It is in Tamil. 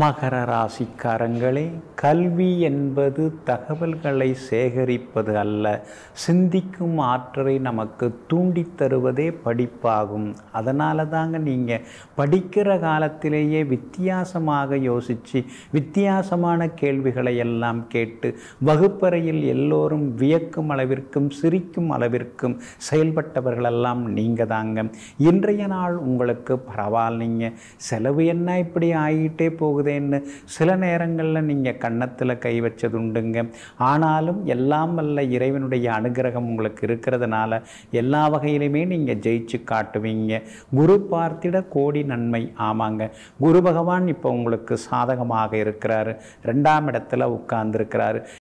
மகர ராசிக்காரங்களே கல்வி என்பது தகவல்களை சேகரிப்பது அல்ல சிந்திக்கும் ஆற்றலை நமக்கு தூண்டி தருவதே படிப்பாகும் அதனால தாங்க நீங்கள் படிக்கிற காலத்திலேயே வித்தியாசமாக யோசித்து வித்தியாசமான கேள்விகளை எல்லாம் கேட்டு வகுப்பறையில் எல்லோரும் வியக்கும் அளவிற்கும் சிரிக்கும் அளவிற்கும் செயல்பட்டவர்களெல்லாம் நீங்கள் தாங்க இன்றைய நாள் உங்களுக்கு பரவாயில்லைங்க செலவு என்ன இப்படி ஆகிட்டே போ போகுதேன்னு சில நேரங்களில் நீங்கள் கன்னத்தில் கை வச்சதுண்டுங்க ஆனாலும் எல்லாம் வல்ல இறைவனுடைய அனுகிரகம் உங்களுக்கு இருக்கிறதுனால எல்லா வகையிலுமே நீங்கள் ஜெயிச்சு காட்டுவீங்க குரு பார்த்திட கோடி நன்மை ஆமாங்க குரு பகவான் இப்போ உங்களுக்கு சாதகமாக இருக்கிறாரு ரெண்டாம் இடத்துல உட்கார்ந்துருக்கிறாரு